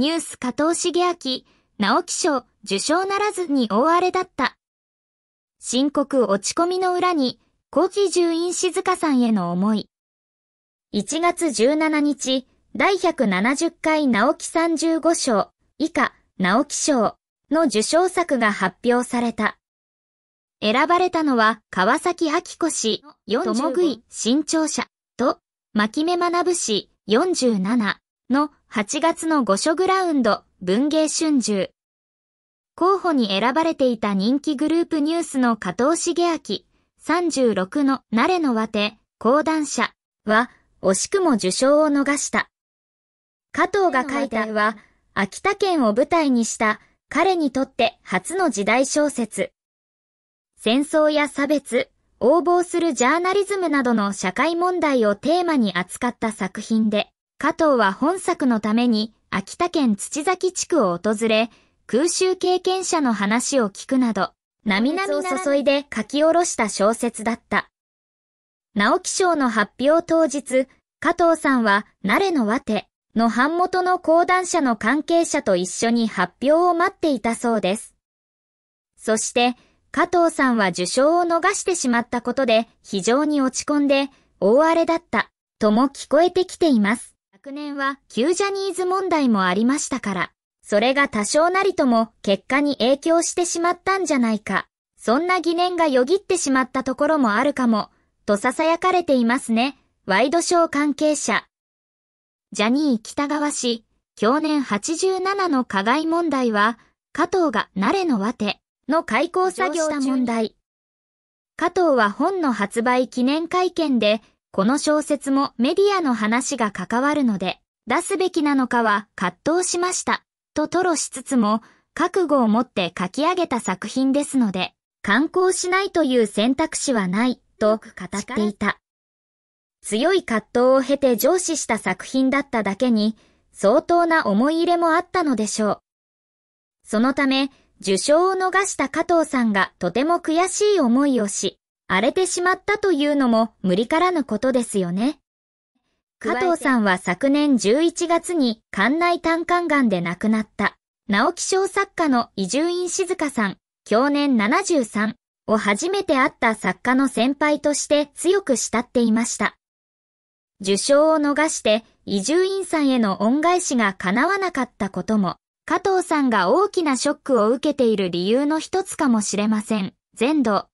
ニュース加藤茂明、直木賞受賞ならずに大荒れだった。深刻落ち込みの裏に、高期獣院静香さんへの思い。1月17日、第170回直木35賞以下直木賞の受賞作が発表された。選ばれたのは川崎明子氏45、も食い新潮社と、牧目学氏47。の8月の御所グラウンド文芸春秋。候補に選ばれていた人気グループニュースの加藤茂明36の慣れのわて、講談社は惜しくも受賞を逃した。加藤が書いたは秋田県を舞台にした彼にとって初の時代小説。戦争や差別、応募するジャーナリズムなどの社会問題をテーマに扱った作品で、加藤は本作のために秋田県土崎地区を訪れ、空襲経験者の話を聞くなど、涙を注いで書き下ろした小説だった。直木賞の発表当日、加藤さんは、慣れのわて、の版元の講談社の関係者と一緒に発表を待っていたそうです。そして、加藤さんは受賞を逃してしまったことで非常に落ち込んで、大荒れだった、とも聞こえてきています。昨年は旧ジャニーズ問題もありましたから、それが多少なりとも結果に影響してしまったんじゃないか、そんな疑念がよぎってしまったところもあるかも、と囁かれていますね、ワイドショー関係者。ジャニー北川氏、去年87の加害問題は、加藤が慣れのわての開口作業した問題。加藤は本の発売記念会見で、この小説もメディアの話が関わるので、出すべきなのかは葛藤しました、と吐露しつつも、覚悟を持って書き上げた作品ですので、刊行しないという選択肢はない、と語っていた。強い葛藤を経て上司した作品だっただけに、相当な思い入れもあったのでしょう。そのため、受賞を逃した加藤さんがとても悔しい思いをし、荒れてしまったというのも無理からぬことですよね。加藤さんは昨年11月に館内胆管癌で亡くなった、直木賞作家の伊集院静香さん、去年73を初めて会った作家の先輩として強く慕っていました。受賞を逃して伊集院さんへの恩返しが叶わなかったことも、加藤さんが大きなショックを受けている理由の一つかもしれません。全土。